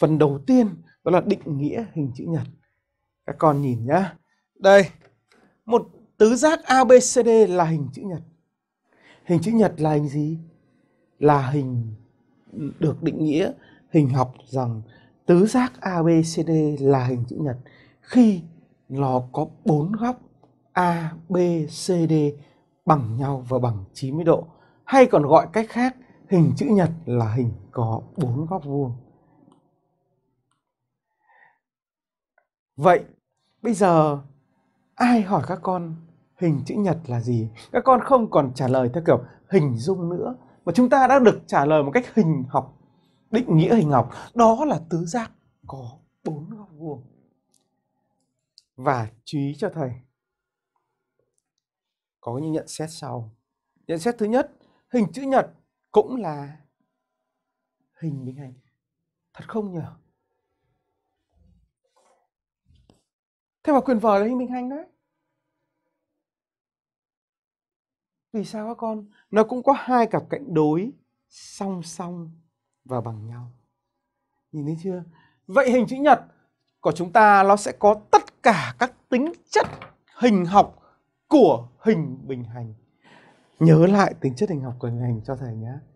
phần đầu tiên đó là định nghĩa hình chữ nhật các con nhìn nhá đây một tứ giác abcd là hình chữ nhật hình chữ nhật là hình gì là hình được định nghĩa hình học rằng tứ giác abcd là hình chữ nhật khi nó có bốn góc abcd bằng nhau và bằng 90 độ hay còn gọi cách khác hình chữ nhật là hình có bốn góc vuông Vậy bây giờ ai hỏi các con hình chữ nhật là gì? Các con không còn trả lời theo kiểu hình dung nữa mà chúng ta đã được trả lời một cách hình học, định nghĩa hình học, đó là tứ giác có bốn góc vuông. Và chú ý cho thầy có những nhận xét sau. Nhận xét thứ nhất, hình chữ nhật cũng là hình bình hành. Thật không nhỉ? thế mà quyền vợ là hình bình hành đấy vì sao các con nó cũng có hai cặp cạnh đối song song và bằng nhau nhìn thấy chưa vậy hình chữ nhật của chúng ta nó sẽ có tất cả các tính chất hình học của hình bình hành nhớ lại tính chất hình học của hình hành cho thầy nhé